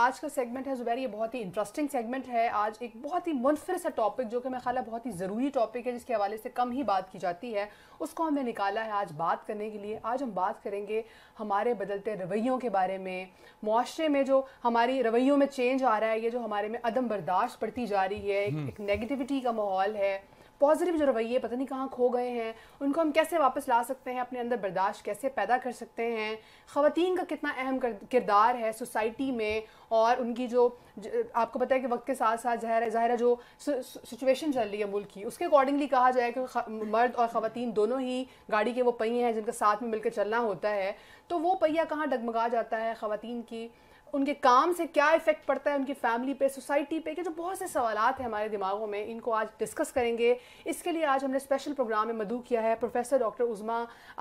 आज का सेगमेंट है जुबैर ये बहुत ही इंटरेस्टिंग सेगमेंट है आज एक बहुत ही मुनफिर सा टॉपिक जो कि मैं ख्याल बहुत ही ज़रूरी टॉपिक है जिसके हवाले से कम ही बात की जाती है उसको हमने निकाला है आज बात करने के लिए आज हम बात करेंगे हमारे बदलते रवैयों के बारे में माशरे में जो हमारी रवैयों में चेंज आ रहा है ये जो हमारे में अदम बर्दाश्त पड़ती जा रही है एक, हम्म। एक नेगेटिविटी का माहौल है पॉजिटिव जो रवैये पता नहीं कहाँ खो गए हैं उनको हम कैसे वापस ला सकते हैं अपने अंदर बर्दाश्त कैसे पैदा कर सकते हैं ख़वान का कितना अहम किरदार है सोसाइटी में और उनकी जो, जो आपको पता है कि वक्त के साथ साथ ज़ाहिर ज़ाहिर जो सिचुएशन चल रही है मुल्क की उसके अकॉर्डिंगली कहा जाए कि मर्द और ख़वान दोनों ही गाड़ी के वो पहिए हैं जिनका साथ में मिलकर चलना होता है तो वो पहिया कहाँ डगमगा जाता है ख़वान की उनके काम से क्या इफेक्ट पड़ता है उनकी फैमिली पे सोसाइटी पे के जो बहुत से सवाल हैं हमारे दिमागों में इनको आज डिस्कस करेंगे इसके लिए आज हमने स्पेशल प्रोग्राम में मधु किया है प्रोफेसर डॉक्टर उजमा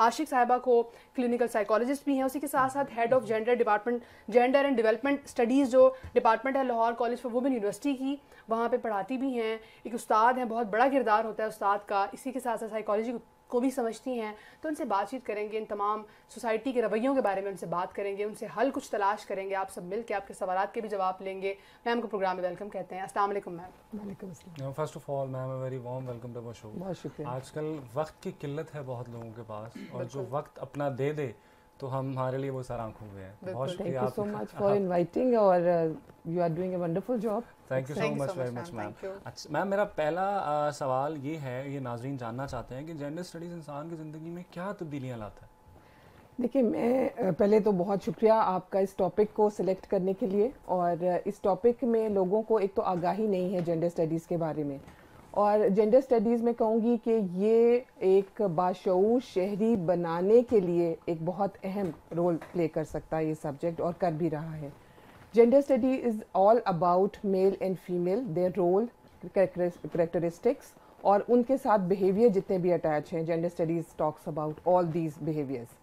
आशिक साहिबा को क्लिनिकल साइकोलॉजिस्ट भी हैं उसी के साथ साथ head of gender department gender and development studies जो डिपार्टमेंट है Lahore college for women university की वहाँ पर पढ़ाती भी हैं एक उस्ताद हैं बहुत बड़ा किरदार होता है उस्ताद का इसी के साथ साथ साइकोलॉजी को भी समझती हैं तो उनसे बातचीत करेंगे इन तमाम सोसाइटी के रवैयों के बारे में उनसे बात करेंगे उनसे हल कुछ तलाश करेंगे आप सब मिल के आपके सवाल के भी जवाब लेंगे मैम को प्रोग्राम में वेलकम कहते हैं अस्सलाम वालेकुम मैम वालेकुम first of all ma'am very warm welcome to show बहुत शुक्रिया आजकल वक्त की किल्लत है बहुत लोगों के पास और जो वक्त अपना दे दे तो हम हमारे लिए वो सर आंखों में है बहुत शुक्रिया आप सो मच फॉर इनवाइटिंग और you are doing a wonderful job thank you so much very much ma'am अच्छा मैम मेरा पहला आ, uh, सवाल ये है ये नाजरीन जानना चाहते हैं कि जेंडर स्टडीज़ इंसान की ज़िंदगी में क्या तब्दीलियां लाता है देखिए मैं uh, पहले तो बहुत शुक्रिया आपका इस टॉपिक को सिलेक्ट करने के लिए और uh, इस टॉपिक में लोगों को एक तो आगाही नहीं है जेंडर स्टडीज़ के बारे में और जेंडर स्टडीज़ में कहूँगी कि ये एक बाशूर शहरी बनाने के लिए एक बहुत अहम रोल प्ले कर सकता है ये सब्जेक्ट और कर भी रहा है gender study is all about male and female their role characteristics और उनके साथ बिहेवियर जितने भी अटैच हैं gender studies talks about all these behaviours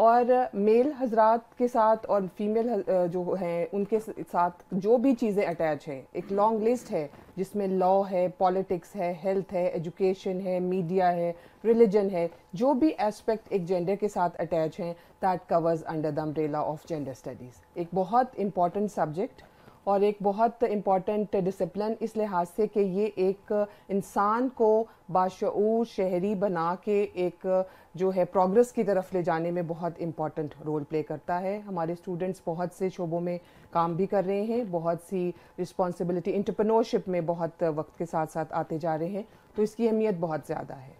और मेल हजरात के साथ और फीमेल जो हैं उनके साथ जो भी चीज़ें अटैच हैं एक लॉन्ग लिस्ट है जिसमें लॉ है पॉलिटिक्स है हेल्थ है एजुकेशन है मीडिया है रिलीजन है जो भी एस्पेक्ट एक जेंडर के साथ अटैच हैं that covers under the umbrella of gender studies एक बहुत इंपॉर्टेंट सब्जेक्ट और एक बहुत इम्पॉर्टेंट डिसिप्लिन इस लिहाज से कि ये एक इंसान को बाशूर शहरी बना के एक जो है प्रोग्रेस की तरफ ले जाने में बहुत इम्पॉर्टेंट रोल प्ले करता है हमारे स्टूडेंट्स बहुत से शोबों में काम भी कर रहे हैं बहुत सी रिस्पॉन्सिबिलिटी इंटरप्रनोरशिप में बहुत वक्त के साथ साथ आते जा रहे हैं तो इसकी अहमियत बहुत ज़्यादा है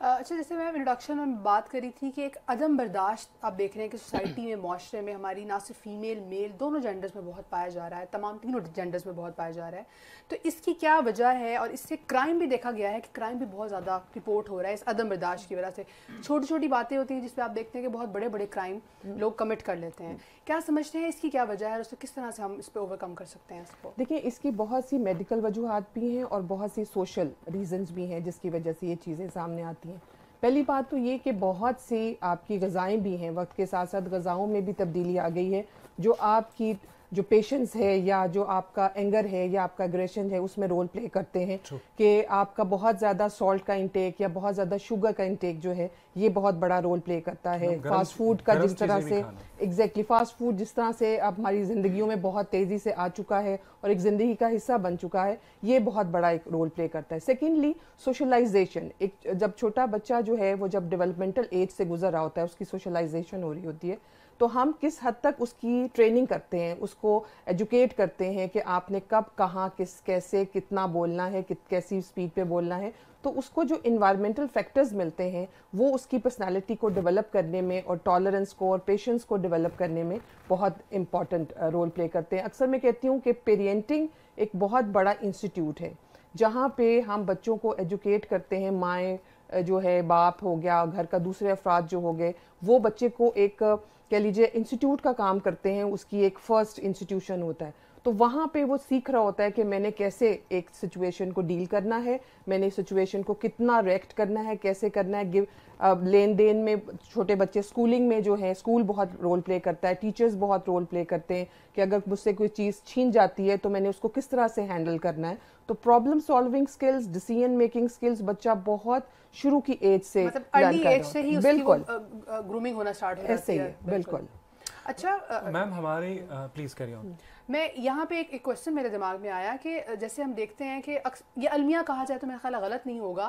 अच्छा जैसे मैं इंट्रोडक्शन में बात करी थी कि एक अदम बर्दाश्त आप देख रहे हैं कि सोसाइटी में माशरे में हमारी ना सिर्फ फीमेल मेल दोनों जेंडर्स में बहुत पाया जा रहा है तमाम तीनों जेंडर्स में बहुत पाया जा रहा है तो इसकी क्या वजह है और इससे क्राइम भी देखा गया है कि क्राइम भी बहुत ज़्यादा रिपोर्ट हो रहा है इस अदम बर्दाश्त की वजह से छोटी छोटी बातें होती हैं जिसमें आप देखते हैं कि बहुत बड़े बड़े क्राइम लोग कमिट कर लेते हैं क्या समझते हैं इसकी क्या वजह है और उसको किस तरह से हम इस पर ओवरकम कर सकते हैं इसको देखिए इसकी बहुत सी मेडिकल वजूहत भी हैं और बहुत सी सोशल रीजनस भी हैं जिसकी वजह से ये चीज़ें सामने आती जाती हैं पहली बात तो ये कि बहुत सी आपकी गज़ाएँ भी हैं वक्त के साथ साथ गज़ाओं में भी तब्दीली आ गई है जो आपकी जो पेशेंस है या जो आपका एंगर है या आपका एग्रेशन है उसमें रोल प्ले करते हैं कि आपका बहुत ज़्यादा सॉल्ट का इंटेक या बहुत ज़्यादा शुगर का इंटेक जो है ये बहुत बड़ा रोल प्ले करता है फास्ट फूड का जिस तरह से एग्जैक्टली फास्ट फूड जिस तरह से अब हमारी जिंदगी में बहुत तेज़ी से आ चुका है और एक ज़िंदगी का हिस्सा बन चुका है ये बहुत बड़ा एक रोल प्ले करता है सेकेंडली सोशलाइजेशन एक जब छोटा बच्चा जो है वो जब डेवलपमेंटल एज से गुजर रहा होता है उसकी सोशलाइजेशन हो रही होती है तो हम किस हद तक उसकी ट्रेनिंग करते हैं उसको एजुकेट करते हैं कि आपने कब कहाँ किस कैसे कितना बोलना है कित कैसी स्पीड पे बोलना है तो उसको जो इन्वायरमेंटल फैक्टर्स मिलते हैं वो उसकी पर्सनालिटी को डेवलप करने में और टॉलरेंस को और पेशेंस को डेवलप करने में बहुत इंपॉर्टेंट रोल प्ले करते हैं अक्सर मैं कहती हूँ कि पेरेंटिंग एक बहुत बड़ा इंस्टीट्यूट है जहाँ पे हम बच्चों को एजुकेट करते हैं माएँ uh, जो है बाप हो गया घर का दूसरे अफराद जो हो गए वो बच्चे को एक कह लीजिए इंस्टीट्यूट का काम करते हैं उसकी एक फर्स्ट इंस्टीट्यूशन होता है तो वहाँ पे वो सीख रहा होता है कि मैंने कैसे एक सिचुएशन को डील करना है मैंने सिचुएशन को कितना रिएक्ट करना है कैसे करना है गिव लेन देन में छोटे बच्चे स्कूलिंग में जो है स्कूल बहुत रोल प्ले करता है टीचर्स बहुत रोल प्ले करते हैं कि अगर मुझसे कोई चीज़ छीन जाती है तो मैंने उसको किस तरह से हैंडल करना है तो problem solving skills decision making skills बच्चा बहुत शुरू की एज से मतलब अर्ली एज से ही बिल्कुल ग्रूमिंग होना स्टार्ट हो ऐसे ही बिल्कुल अच्छा मैम हमारे प्लीज करिए मैं यहाँ पे एक क्वेश्चन मेरे दिमाग में आया कि जैसे हम देखते हैं कि ये अलमिया कहा जाए तो मेरा ख्याल गलत नहीं होगा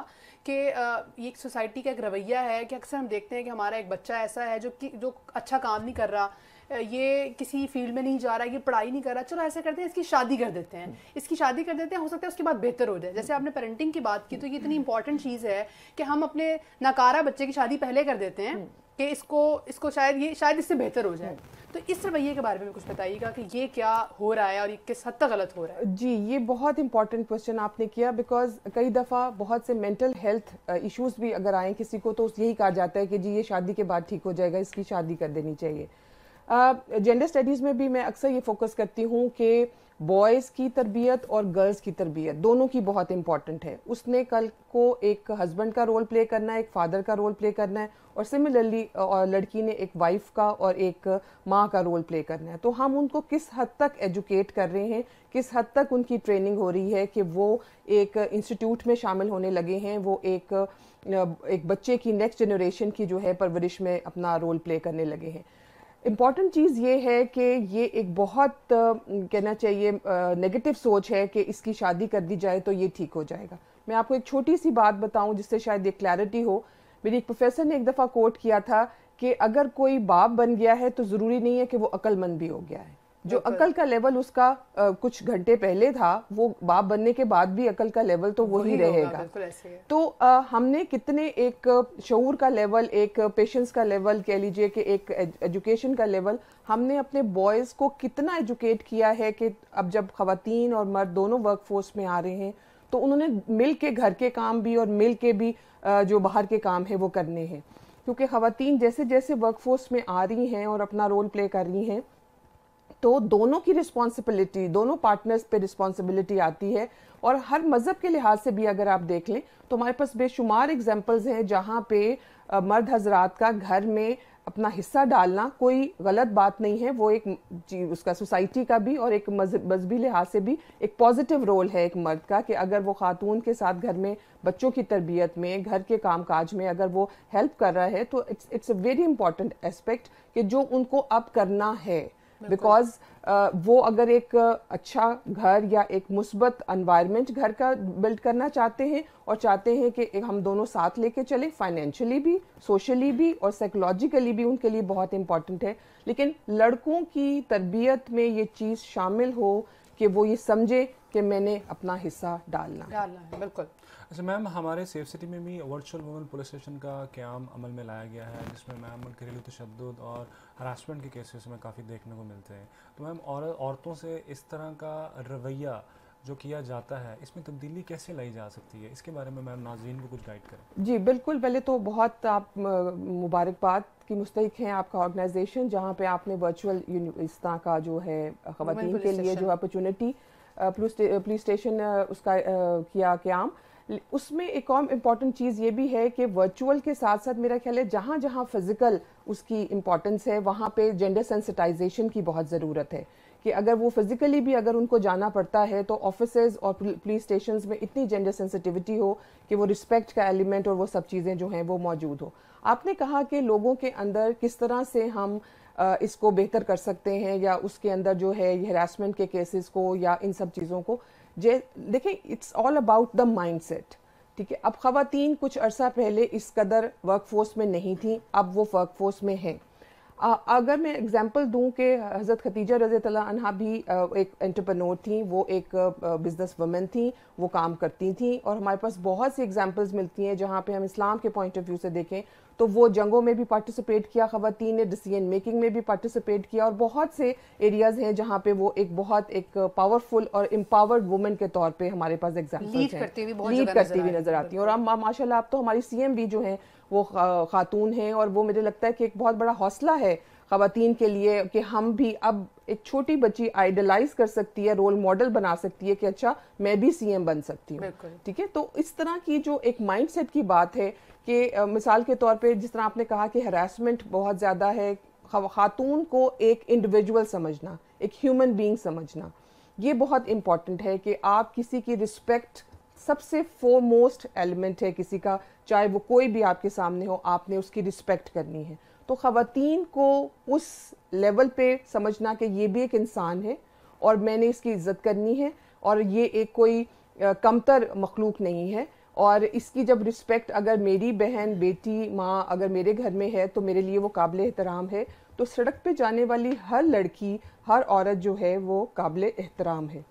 कि ये एक सोसाइटी का एक रवैया है कि अक्सर हम देखते हैं कि हमारा एक बच्चा ऐसा है जो कि जो अच्छा काम नहीं कर रहा ये किसी फील्ड में नहीं जा रहा है ये पढ़ाई नहीं कर रहा चलो ऐसा करते हैं इसकी शादी कर देते हैं इसकी शादी कर देते हैं हो सकता है उसके बाद बेहतर हो जाए जैसे आपने पेरेंटिंग की बात की तो ये इतनी इंपॉर्टेंट चीज़ है कि हम अपने नकारा बच्चे की शादी पहले कर देते हैं कि इसको इसको शायद ये शायद इससे बेहतर हो जाए तो इस रवैये के बारे में कुछ बताइएगा कि ये क्या हो रहा है और ये किस हद तक गलत हो रहा है जी ये बहुत इंपॉर्टेंट क्वेश्चन आपने किया बिकॉज कई दफ़ा बहुत से मेंटल हेल्थ इश्यूज भी अगर आए किसी को तो यही कहा जाता है कि जी ये शादी के बाद ठीक हो जाएगा इसकी शादी कर देनी चाहिए जेंडर स्टडीज़ में भी मैं अक्सर ये फोकस करती हूँ कि बॉयज़ की तरबियत और गर्ल्स की तरबियत दोनों की बहुत इंपॉर्टेंट है उसने कल को एक हस्बैंड का रोल प्ले करना है एक फ़ादर का रोल प्ले करना है और सिमिलरली लड़की ने एक वाइफ का और एक माँ का रोल प्ले करना है तो हम उनको किस हद तक एजुकेट कर रहे हैं किस हद तक उनकी ट्रेनिंग हो रही है कि वो एक इंस्टीट्यूट में शामिल होने लगे हैं वो एक एक बच्चे की नेक्स्ट जनरेशन की जो है परवरिश में अपना रोल प्ले करने लगे हैं इम्पॉर्टेंट चीज़ ये है कि ये एक बहुत कहना चाहिए नेगेटिव सोच है कि इसकी शादी कर दी जाए तो ये ठीक हो जाएगा मैं आपको एक छोटी सी बात बताऊं जिससे शायद ये क्लैरिटी हो मेरी एक प्रोफेसर ने एक दफ़ा कोट किया था कि अगर कोई बाप बन गया है तो ज़रूरी नहीं है कि वो अक्लमंद भी हो गया है जो अकल का लेवल उसका आ, कुछ घंटे पहले था वो बाप बनने के बाद भी अकल का लेवल तो वही रहेगा तो आ, हमने कितने एक शूर का लेवल एक पेशेंस का लेवल कह लीजिए कि एक एजुकेशन का लेवल हमने अपने बॉयज़ को कितना एजुकेट किया है कि अब जब खातन और मर्द दोनों वर्क फोर्स में आ रहे हैं तो उन्होंने मिल के घर के काम भी और मिल के भी जो बाहर के काम है वो करने हैं क्योंकि खातन जैसे जैसे वर्क फोर्स में आ रही हैं और अपना रोल प्ले कर रही हैं तो दोनों की रिस्पॉन्सिबिलिटी दोनों पार्टनर्स पे रिस्पॉन्सिबिलिटी आती है और हर मज़हब के लिहाज से भी अगर आप देख लें तो हमारे पास बेशुमार एग्जाम्पल्स हैं जहाँ पे मर्द हजरात का घर में अपना हिस्सा डालना कोई गलत बात नहीं है वो एक जी उसका सोसाइटी का भी और एक मजहबी लिहाज से भी एक पॉजिटिव रोल है एक मर्द का कि अगर वो खातून के साथ घर में बच्चों की तरबियत में घर के काम काज में अगर वो हेल्प कर रहा है तो it's it's a very important aspect कि जो उनको अब करना है बिकॉज uh, वो अगर एक uh, अच्छा घर या एक मुस्बत अनवायरमेंट घर का बिल्ड करना चाहते हैं और चाहते हैं कि हम दोनों साथ लेके चलें फाइनेंशियली भी सोशली भी और साइकोलॉजिकली भी उनके लिए बहुत इम्पॉर्टेंट है लेकिन लड़कों की तरबियत में ये चीज़ शामिल हो कि वो ये समझे कि मैंने अपना हिस्सा डालना डालना है बिल्कुल अच्छा मैम हमारे सेफ सिटी में भी वर्चुअल वुमेन पुलिस स्टेशन का क्याम अमल में लाया गया है जिसमें मैम घरेलू तशद और हरासमेंट के केसेस में काफ़ी देखने को मिलते हैं तो मैम और, औरतों से इस तरह का रवैया जो किया जाता है इसमें तब्दीली कैसे लाई जा सकती है इसके बारे में मैम नाजीन को कुछ गाइड करें जी बिल्कुल पहले तो बहुत आप मुबारकबाद की मुस्तक हैं आपका ऑर्गेनाइजेशन जहाँ पे आपने वर्चुअल इस तरह का जो है ख़वान के लिए जो अपॉर्चुनिटी पुलिस स्टेशन उसका किया क्याम उसमें एक और इम्पॉर्टेंट चीज़ ये भी है कि वर्चुअल के साथ साथ मेरा ख्याल है जहाँ जहाँ फिज़िकल उसकी इम्पॉर्टेंस है वहाँ पे जेंडर सेंसिटाइजेशन की बहुत ज़रूरत है कि अगर वो फिज़िकली भी अगर उनको जाना पड़ता है तो ऑफिस और पुलिस स्टेशन में इतनी जेंडर सेंसिटिविटी हो कि वो रिस्पेक्ट का एलिमेंट और वो सब चीज़ें जो हैं वो मौजूद हो आपने कहा कि लोगों के अंदर किस तरह से हम इसको बेहतर कर सकते हैं या उसके अंदर जो है हरासमेंट के केसेस को या इन सब चीज़ों को जे देखिए it's all about the mindset ठीक है अब खातन कुछ अरसा पहले इस कदर वर्कफोर्स में नहीं थी अब वो वर्कफोर्स में हैं अगर मैं एग्जांपल दूं कि हज़रत खतीजा रज़ी तला भी एक एंटरप्रेन्योर थी वो एक बिज़नेस वमेन थी वो काम करती थी और हमारे पास बहुत सी एग्जांपल्स मिलती हैं जहाँ पे हम इस्लाम के पॉइंट ऑफ व्यू से देखें तो वो जंगों में भी पार्टिसिपेट किया ख़वान ने डिसीजन मेकिंग में भी पार्टिसिपेट किया और बहुत से एरियाज़ हैं जहाँ पे वो एक बहुत एक पावरफुल और एम्पावर्ड वुमेन के तौर पे हमारे पास एग्जाम्पल लीड करती हुई नज़र आती है और हम माशाल्लाह आप तो हमारी सीएम भी जो हैं वो खातून हैं और वो मुझे लगता है कि एक बहुत बड़ा हौसला है खातन के लिए कि हम भी अब एक छोटी बच्ची आइडलाइज कर सकती है रोल मॉडल बना सकती है कि अच्छा मैं भी सीएम बन सकती हूँ ठीक है तो इस तरह की जो एक माइंडसेट की बात है कि मिसाल के तौर पे जिस तरह आपने कहा कि हरासमेंट बहुत ज़्यादा है खातून को एक इंडिविजुअल समझना एक ह्यूमन बीइंग समझना ये बहुत इम्पॉर्टेंट है कि आप किसी की रिस्पेक्ट सबसे फोरमोस्ट एलिमेंट है किसी का चाहे वो कोई भी आपके सामने हो आपने उसकी रिस्पेक्ट करनी है तो ख़वातीन को उस लेवल पे समझना कि ये भी एक इंसान है और मैंने इसकी इज़्ज़त करनी है और ये एक कोई कमतर मखलूक नहीं है और इसकी जब रिस्पेक्ट अगर मेरी बहन बेटी माँ अगर मेरे घर में है तो मेरे लिए वो काबिल एहतराम है तो सड़क पे जाने वाली हर लड़की हर औरत जो है वो काबिल एहतराम है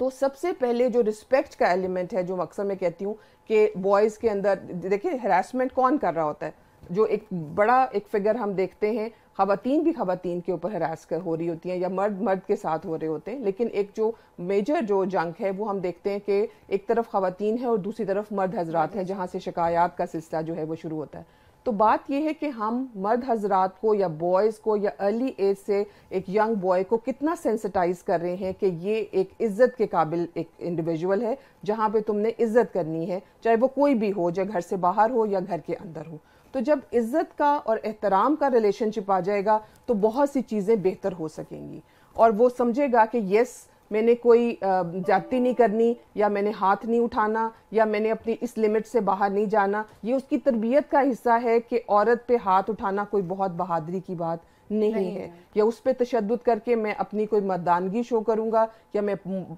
तो सबसे पहले जो रिस्पेक्ट का एलिमेंट है जो अक्सर मैं कहती हूँ कि बॉयज़ के अंदर देखिए हरासमेंट कौन कर रहा होता है जो एक बड़ा एक फिगर हम देखते हैं खातन भी खातन के ऊपर हरास कर हो रही होती हैं या मर्द मर्द के साथ हो रहे होते हैं लेकिन एक जो मेजर जो जंग है वो हम देखते हैं कि एक तरफ खातन है और दूसरी तरफ मर्द हजरात हैं जहाँ से शिकायत का सिलसिला जो है वो शुरू होता है तो बात यह है कि हम मर्द हजरात को या बॉयज़ को या अर्ली एज से एक यंग बॉय को कितना सेंसिटाइज कर रहे हैं कि ये एक इज़्ज़त के काबिल एक इंडिविजुअल है जहाँ पे तुमने इज़्ज़त करनी है चाहे वो कोई भी हो चाहे घर से बाहर हो या घर के अंदर हो तो जब इज़्ज़त का और एहतराम का रिलेशनशिप आ जाएगा तो बहुत सी चीज़ें बेहतर हो सकेंगी और वो समझेगा कि यस मैंने कोई जाति नहीं करनी या मैंने हाथ नहीं उठाना या मैंने अपनी इस लिमिट से बाहर नहीं जाना ये उसकी तरबियत का हिस्सा है कि औरत पे हाथ उठाना कोई बहुत बहादरी की बात नहीं, नहीं है या उस पर तशद करके मैं अपनी कोई मर्दानगी शो करूँगा या मैं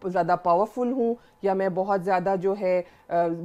ज़्यादा पावरफुल हूँ या मैं बहुत ज़्यादा जो है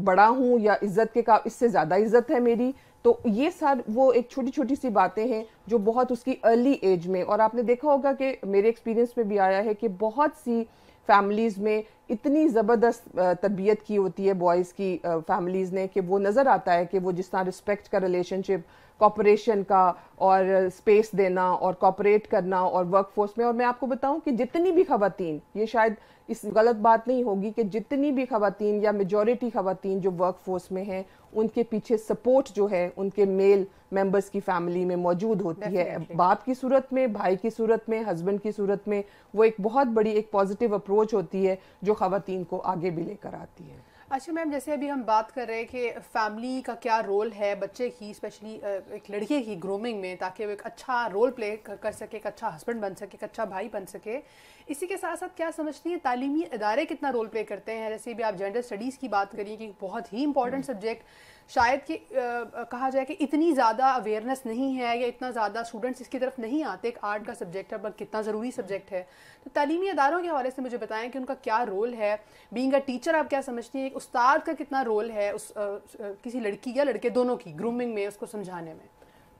बड़ा हूँ या इज़्ज़त के का इससे ज़्यादा इज़्ज़त है मेरी तो ये सर वो एक छोटी छोटी सी बातें हैं जो बहुत उसकी अर्ली एज में और आपने देखा होगा कि मेरे एक्सपीरियंस में भी आया है कि बहुत सी फैमिलीज़ में इतनी ज़बरदस्त तरबियत की होती है बॉयज़ की फैमिलीज़ ने कि वो नज़र आता है कि वो जिस तरह रिस्पेक्ट का रिलेशनशिप कॉपरेशन का और स्पेस uh, देना और कॉपरेट करना और वर्कफोर्स में और मैं आपको बताऊं कि जितनी भी खातन ये शायद इस गलत बात नहीं होगी कि जितनी भी खातन या मेजॉरिटी खातन जो वर्कफोर्स में हैं उनके पीछे सपोर्ट जो है उनके मेल मेंबर्स की फैमिली में मौजूद होती है बाप की सूरत में भाई की सूरत में हस्बैंड की सूरत में वो एक बहुत बड़ी एक पॉजिटिव अप्रोच होती है जो खातन को आगे भी लेकर आती है अच्छा मैम जैसे अभी हम बात कर रहे हैं कि फैमिली का क्या रोल है बच्चे की स्पेशली एक लड़के की ग्रूमिंग में ताकि वो एक अच्छा रोल प्ले कर सके एक अच्छा हस्बैंड बन सके एक अच्छा भाई बन सके इसी के साथ साथ क्या समझती हैं तालीमी इदारे कितना रोल प्ले करते हैं जैसे भी आप जेंडर स्टडीज़ की बात करिए कि बहुत ही इंपॉर्टेंट सब्जेक्ट शायद कि कहा जाए कि इतनी ज़्यादा अवेयरनेस नहीं है या इतना ज़्यादा स्टूडेंट्स इसकी तरफ नहीं आते एक आर्ट का सब्जेक्ट है बट कितना ज़रूरी सब्जेक्ट है तो तलीमी अदारों के हवाले से मुझे बताएं कि उनका क्या रोल है बींग अ टीचर आप क्या समझती हैं एक उस्ताद का कितना रोल है उस किसी लड़की या लड़के दोनों की ग्रूमिंग में उसको समझाने में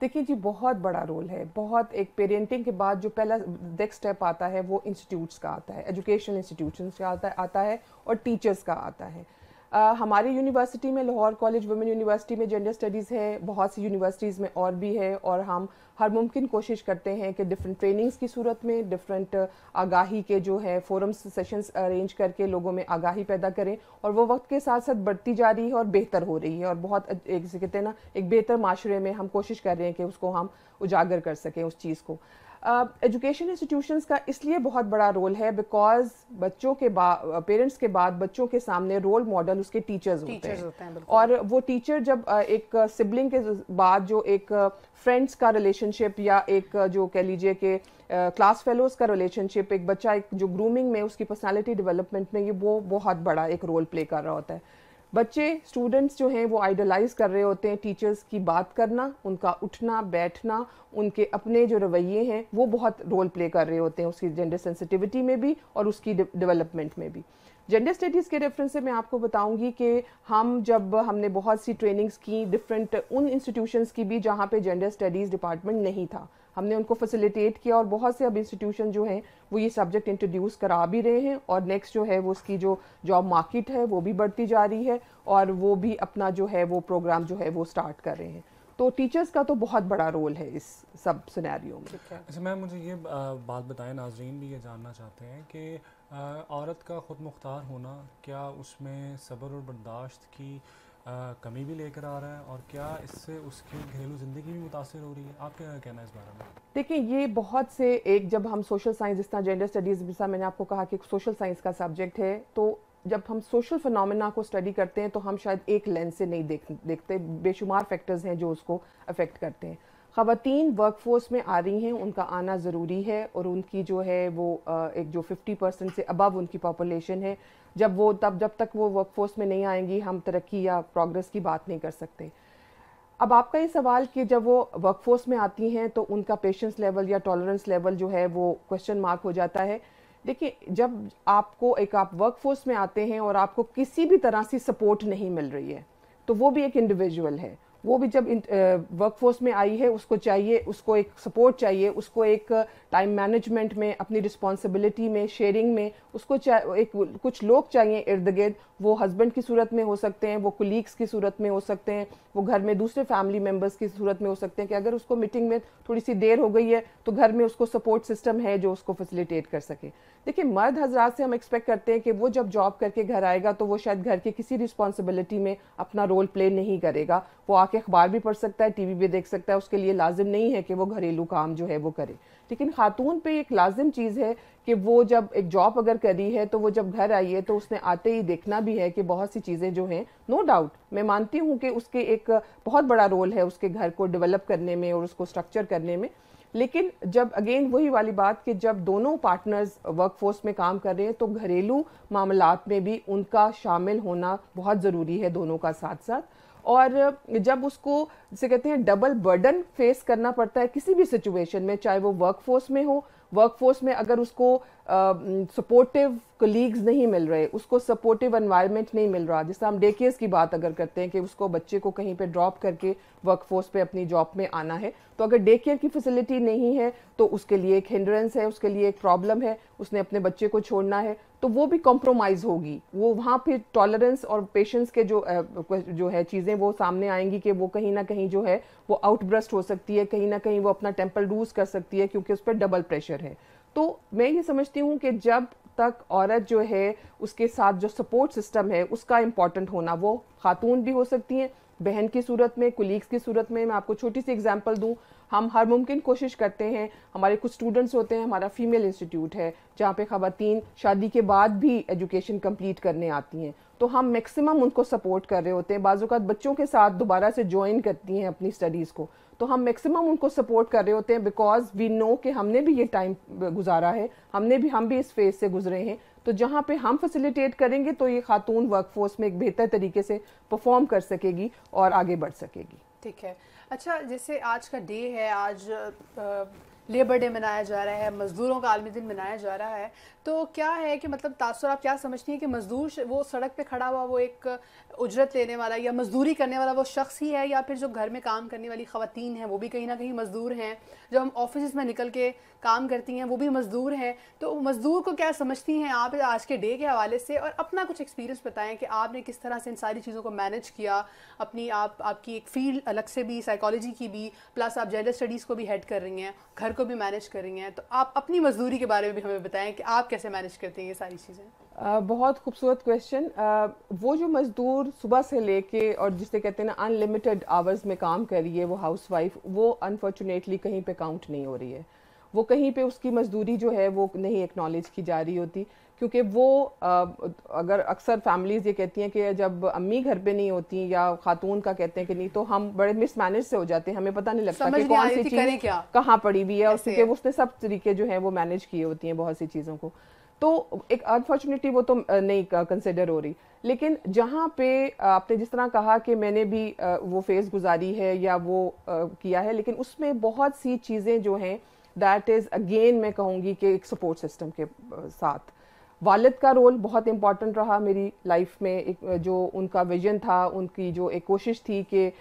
देखिए जी बहुत बड़ा रोल है बहुत एक पेरेंटिंग के बाद जो पहला नेक्स्ट स्टेप आता है वो इंस्टीट्यूट्स का आता है एजुकेशनल इंस्टीट्यूशन का आता है आता है और टीचर्स का आता है हमारी यूनिवर्सिटी में लाहौर कॉलेज वुमेन यूनिवर्सिटी में जेंडर स्टडीज़ है बहुत सी यूनिवर्सिटीज़ में और भी है और हम हर मुमकिन कोशिश करते हैं कि डिफरेंट ट्रेनिंग्स की सूरत में डिफरेंट आगाही के जो है फोरम्स सेशंस अरेंज करके लोगों में आगाही पैदा करें और वो वक्त के साथ साथ बढ़ती जा रही है और बेहतर हो रही है और बहुत एक जैसे कहते हैं ना एक बेहतर माशरे में हम कोशिश कर रहे हैं कि उसको हम उजागर कर सकें उस चीज़ को एजुकेशन uh, इंस्टीट्यूशंस का इसलिए बहुत बड़ा रोल है बिकॉज बच्चों के पेरेंट्स के बाद बच्चों के सामने रोल मॉडल उसके टीचर्स होते, होते हैं, और वो टीचर जब एक सिबलिंग के बाद जो एक फ्रेंड्स का रिलेशनशिप या एक जो कह लीजिए कि क्लास फेलोज का रिलेशनशिप एक बच्चा एक जो ग्रूमिंग में उसकी पर्सनालिटी डेवलपमेंट में ये वो बहुत बड़ा एक रोल प्ले कर रहा होता है बच्चे स्टूडेंट्स जो हैं वो आइडलाइज कर रहे होते हैं टीचर्स की बात करना उनका उठना बैठना उनके अपने जो रवैये हैं वो बहुत रोल प्ले कर रहे होते हैं उसकी जेंडर सेंसिटिविटी में भी और उसकी डेवलपमेंट में भी जेंडर स्टडीज़ के रेफरेंस से मैं आपको बताऊंगी कि हम जब हमने बहुत सी ट्रेनिंग्स की डिफरेंट उन इंस्टीट्यूशंस की भी जहाँ पे जेंडर स्टडीज़ डिपार्टमेंट नहीं था हमने उनको फैसिलिटेट किया और बहुत से अब इंस्टीट्यूशन जो हैं वो ये सब्जेक्ट इंट्रोड्यूस करा भी रहे हैं और नेक्स्ट जो है वो उसकी जो जॉब मार्केट है वो भी बढ़ती जा रही है और वो भी अपना जो है वो प्रोग्राम जो है वो स्टार्ट कर रहे हैं तो टीचर्स का तो बहुत बड़ा रोल है इस सब सिनेरियो में अच्छा मैम मुझे ये बात बताएं नाजरीन भी ये जानना चाहते हैं कि औरत का ख़ुद मुख्तार होना क्या उसमें सब्र और बर्दाश्त की कमी भी लेकर आ रहा है और क्या इससे उसकी घरेलू ज़िंदगी भी मुतासर हो रही है आप क्या कहना है इस बारे में देखिए ये बहुत से एक जब हम सोशल साइंस जिस तरह जेंडर स्टडीज़ जिसका मैंने आपको कहा कि सोशल साइंस का सब्जेक्ट है तो जब हम सोशल फिनमिना को स्टडी करते हैं तो हम शायद एक लेंस से नहीं देख देखते बेशुमार फैक्टर्स हैं जो उसको अफेक्ट करते हैं ख़वातीन वर्कफोर्स में आ रही हैं उनका आना ज़रूरी है और उनकी जो है वो एक जो 50 परसेंट से अबव उनकी पॉपुलेशन है जब वो तब जब तक वो वर्कफोर्स में नहीं आएंगी हम तरक्की या प्रोग्रेस की बात नहीं कर सकते अब आपका ये सवाल कि जब वो वर्कफोर्स में आती हैं तो उनका पेशेंस लेवल या टॉलरेंस लेवल जो है वो क्वेश्चन मार्क हो जाता है देखिए जब आपको एक आप वर्कफोर्स में आते हैं और आपको किसी भी तरह से सपोर्ट नहीं मिल रही है तो वो भी एक इंडिविजुअल है वो भी जब वर्कफोर्स में आई है उसको चाहिए उसको एक सपोर्ट चाहिए उसको एक टाइम मैनेजमेंट में अपनी रिस्पॉन्सिबिलिटी में शेयरिंग में उसको एक कुछ लोग चाहिए इर्द गिर्द वो हस्बैंड की सूरत में हो सकते हैं वो कुलीग्स की सूरत में हो सकते हैं वो घर में दूसरे फैमिली मेम्बर्स की सूरत में हो सकते हैं कि अगर उसको मीटिंग में थोड़ी सी देर हो गई है तो घर में उसको सपोर्ट सिस्टम है जो उसको फैसिलिटेट कर सके देखिए मर्द हजरात से हम एक्सपेक्ट करते हैं कि वो जब जॉब करके घर आएगा तो वो शायद घर के किसी रिस्पॉन्सिबिलिटी में अपना रोल प्ले नहीं करेगा वो आके बाकी अखबार भी पढ़ सकता है टीवी भी देख सकता है उसके लिए लाजिम नहीं है कि वो घरेलू काम जो है वो करे लेकिन खातून पे एक लाजिम चीज़ है कि वो जब एक जॉब अगर करी है तो वो जब घर आई है तो उसने आते ही देखना भी है कि बहुत सी चीज़ें जो हैं नो डाउट मैं मानती हूँ कि उसके एक बहुत बड़ा रोल है उसके घर को डेवलप करने में और उसको स्ट्रक्चर करने में लेकिन जब अगेन वही वाली बात कि जब दोनों पार्टनर्स वर्कफोर्स में काम कर रहे हैं तो घरेलू मामलात में भी उनका शामिल होना बहुत ज़रूरी है दोनों का साथ साथ और जब उसको जिसे कहते हैं डबल बर्डन फेस करना पड़ता है किसी भी सिचुएशन में चाहे वो वर्कफोर्स में हो वर्कफोर्स में अगर उसको सपोर्टिव कलीग्स नहीं मिल रहे उसको सपोर्टिव एनवायरनमेंट नहीं मिल रहा जैसे हम डे केयर्स की बात अगर करते हैं कि उसको बच्चे को कहीं पे ड्रॉप करके वर्कफोर्स पे अपनी जॉब में आना है तो अगर डे केयर की फैसिलिटी नहीं है तो उसके लिए एक हिंड्रेंस है उसके लिए एक प्रॉब्लम है उसने अपने बच्चे को छोड़ना है तो वो भी कॉम्प्रोमाइज होगी वो वहाँ फिर टॉलरेंस और पेशेंस के जो जो है चीज़ें वो सामने आएंगी कि वो कहीं ना कहीं जो है वो आउटब्रस्ट हो सकती है कहीं ना कहीं वो अपना टेम्पल लूज कर सकती है क्योंकि उस पर डबल प्रेशर है है तो मैं ये समझती हूँ कि जब तक औरत जो है उसके साथ जो सपोर्ट सिस्टम है उसका इम्पॉर्टेंट होना वो खातून भी हो सकती हैं बहन की सूरत में कुलीग्स की सूरत में मैं आपको छोटी सी एग्जांपल दूं हम हर मुमकिन कोशिश करते हैं हमारे कुछ स्टूडेंट्स होते हैं हमारा फ़ीमेल इंस्टीट्यूट है जहाँ पे खातन शादी के बाद भी एजुकेशन कंप्लीट करने आती हैं तो हम मैक्सिमम उनको सपोर्ट कर रहे होते हैं बाज़ात बच्चों के साथ दोबारा से ज्वाइन करती हैं अपनी स्टडीज़ को तो हम मैक्सिमम उनको सपोर्ट कर रहे होते हैं बिकॉज वी नो कि हमने भी ये टाइम गुजारा है हमने भी हम भी इस फेज़ से गुजरे हैं तो जहाँ पे हम फैसिलिटेट करेंगे तो ये खातून वर्कफोर्स में एक बेहतर तरीके से परफॉर्म कर सकेगी और आगे बढ़ सकेगी ठीक है अच्छा जैसे आज का डे है आज आ, लेबर डे मनाया जा रहा है मज़दूरों का आलमी दिन मनाया जा रहा है तो क्या है कि मतलब तासर आप क्या समझती हैं कि मज़दूर वो सड़क पे खड़ा हुआ वो एक उजरत लेने वाला या मज़दूरी करने वाला वो शख्स ही है या फिर जो घर में काम करने वाली ख़वान हैं वो भी कहीं ना कहीं मज़दूर हैं जब हम ऑफिस में निकल के काम करती हैं वो भी मज़दूर हैं तो मज़दूर को क्या समझती हैं आप आज के डे के हवाले से और अपना कुछ एक्सपीरियंस बताएं कि आपने किस तरह से इन सारी चीज़ों को मैनेज किया अपनी आप आपकी एक फील्ड अलग से भी साइकोलॉजी की भी प्लस आप जेंडर स्टडीज़ को भी हेड कर रही हैं घर को भी मैनेज कर रही हैं तो आप अपनी मजदूरी के बारे में भी हमें बताएं कि आप कैसे मैनेज करती हैं ये सारी चीज़ें बहुत खूबसूरत क्वेश्चन वो जो मजदूर सुबह से लेके और जिसे कहते हैं ना अनलिमिटेड आवर्स में काम कर रही है वो हाउसवाइफ वो अनफॉर्चुनेटली कहीं पे काउंट नहीं हो रही है वो कहीं पे उसकी मजदूरी जो है वो नहीं एक्नॉलेज की जा रही होती क्योंकि वो अगर अक्सर फैमिलीज़ ये कहती हैं कि जब अम्मी घर पे नहीं होती या खातून का कहते हैं कि नहीं तो हम बड़े मिसमैनेज से हो जाते हैं हमें पता नहीं लगता कि कौन सी चीज़ कहाँ पड़ी हुई है और क्योंकि उसने सब तरीके जो है वो मैनेज किए होती हैं बहुत सी चीज़ों को तो एक अनफॉर्चुनेटली वो तो नहीं कंसिडर हो रही लेकिन जहाँ पे आपने जिस तरह कहा कि मैंने भी वो फेस गुजारी है या वो किया है लेकिन उसमें बहुत सी चीज़ें जो हैं दैट इज़ अगेन मैं कहूँगी कि एक सपोर्ट सिस्टम के साथ वालिद का रोल बहुत इम्पॉर्टेंट रहा मेरी लाइफ में एक जो उनका विजन था उनकी जो एक कोशिश थी कि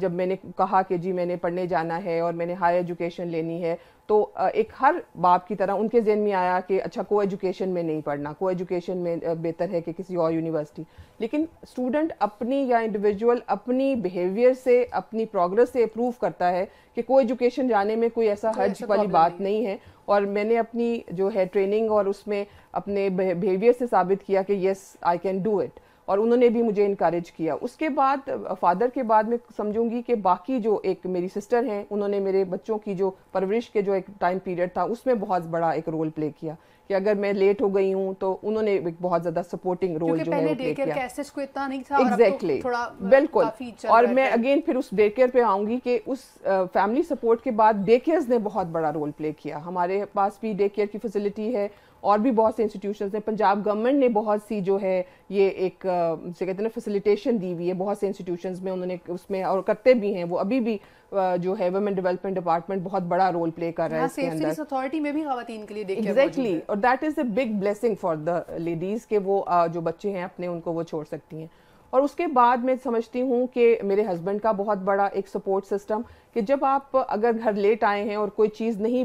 जब मैंने कहा कि जी मैंने पढ़ने जाना है और मैंने हायर एजुकेशन लेनी है तो एक हर बाप की तरह उनके जहन में आया कि अच्छा को एजुकेशन में नहीं पढ़ना को एजुकेशन में बेहतर है कि किसी और यूनिवर्सिटी लेकिन स्टूडेंट अपनी या इंडिविजुअल अपनी बिहेवियर से अपनी प्रोग्रेस से प्रूव करता है कि को एजुकेशन जाने में कोई ऐसा हर्ज वाली बात नहीं है और मैंने अपनी जो है ट्रेनिंग और उसमें अपने बिहेवियर से साबित किया कि yes I can do it और उन्होंने भी मुझे इनक्रेज किया उसके बाद फादर के बाद मैं समझूंगी कि बाकी जो एक मेरी सिस्टर हैं उन्होंने मेरे बच्चों की जो परवरिश के जो एक टाइम पीरियड था उसमें बहुत बड़ा एक रोल प्ले किया कि अगर मैं लेट हो गई हूँ तो उन्होंने एक बहुत ज्यादा सपोर्टिंग रोल जो है प्ले किया एग्जैक्टली तो exactly, बिल्कुल और मैं अगेन फिर उस डे केयर पे आऊंगी कि उस फैमिली सपोर्ट के बाद डे केयर्स ने बहुत बड़ा रोल प्ले किया हमारे पास भी डे केयर की फैसिलिटी है और भी बहुत से इंस्टीट्यूशन हैं पंजाब गवर्नमेंट ने बहुत सी जो है ये एक जैसे कहते हैं ना फैसिलिटेशन दी हुई है बहुत से इंस्टीट्यूशन में उन्होंने उसमें और करते भी हैं वो अभी भी जो है वुमेन डेवलपमेंट डिपार्टमेंट बहुत बड़ा रोल प्ले कर रहा है हाँ, इसके अंदर अथॉरिटी में भी खातन के लिए एग्जैक्टली और that is a big blessing for the ladies के वो जो बच्चे हैं अपने उनको वो छोड़ सकती हैं और उसके बाद मैं समझती हूँ कि मेरे हस्बैंड का बहुत बड़ा एक सपोर्ट सिस्टम कि जब आप अगर घर लेट आए हैं और कोई चीज़ नहीं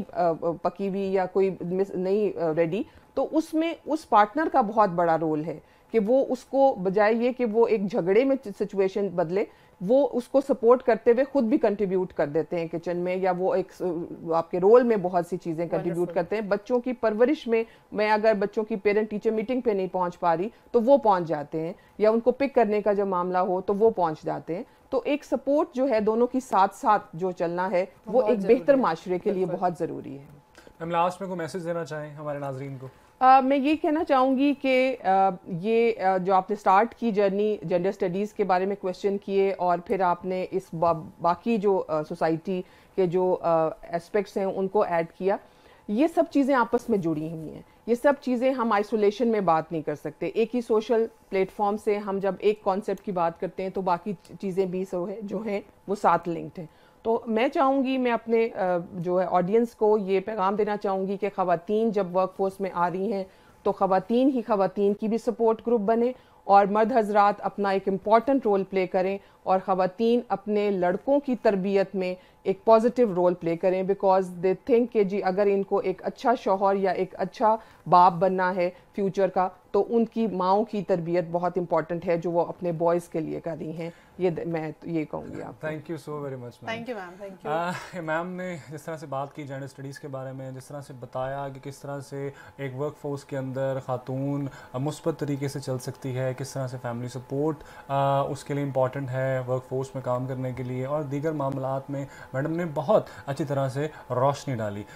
पकी हुई या कोई नहीं रेडी तो उसमें उस पार्टनर का बहुत बड़ा रोल है कि वो उसको बजाय ये कि वो एक झगड़े में सिचुएशन बदले वो उसको सपोर्ट करते हुए खुद भी कंट्रीब्यूट कर देते हैं किचन में या वो एक आपके रोल में बहुत सी चीज़ें कंट्रीब्यूट करते हैं बच्चों की परवरिश में मैं अगर बच्चों की पेरेंट टीचर मीटिंग पे नहीं पहुंच पा रही तो वो पहुंच जाते हैं या उनको पिक करने का जब मामला हो तो वो पहुंच जाते हैं तो एक सपोर्ट जो है दोनों की साथ साथ जो चलना है वो एक बेहतर माशरे के लिए बहुत ज़रूरी है लास्ट में को मैसेज देना चाहें हमारे नाजरीन को मैं ये कहना चाहूँगी कि ये जो आपने स्टार्ट की जर्नी जेंडर स्टडीज़ के बारे में क्वेश्चन किए और फिर आपने इस बा, बाकी जो सोसाइटी के जो एस्पेक्ट्स हैं उनको ऐड किया ये सब चीज़ें आपस में जुड़ी हुई हैं ये सब चीज़ें हम आइसोलेशन में बात नहीं कर सकते एक ही सोशल प्लेटफॉर्म से हम जब एक कॉन्सेप्ट की बात करते हैं तो बाकी चीज़ें भी सो है जो हैं वो साथ लिंक्ड हैं तो मैं चाहूँगी मैं अपने जो है ऑडियंस को ये पैगाम देना चाहूँगी कि खातन जब वर्क फोर्स में आ रही हैं तो खातन ही खातन की भी सपोर्ट ग्रुप बने और मर्द हजरात अपना एक इम्पॉर्टेंट रोल प्ले करें और ख़वान अपने लड़कों की तरबियत में एक पॉजिटिव रोल प्ले करें बिकॉज दे थिंक के जी अगर इनको एक अच्छा शोहर या एक अच्छा बाप बनना है फ्यूचर का तो उनकी माओ की तरबियत बहुत इंपॉर्टेंट है जो वो अपने बॉयज़ के लिए कर रही हैं ये मैं तो ये कहूँगी आप thank you so very much thank you ma'am thank you ma'am ने जिस तरह से बात की जेंडर स्टडीज़ के बारे में जिस तरह से बताया कि किस तरह से एक वर्क फोर्स के अंदर खातून मुस्बत तरीके से चल सकती है किस तरह से फैमिली सपोर्ट उसके लिए इंपॉर्टेंट है वर्क फोर्स में काम करने के लिए और दीगर मामला में मैडम ने बहुत अच्छी तरह से रोशनी डाली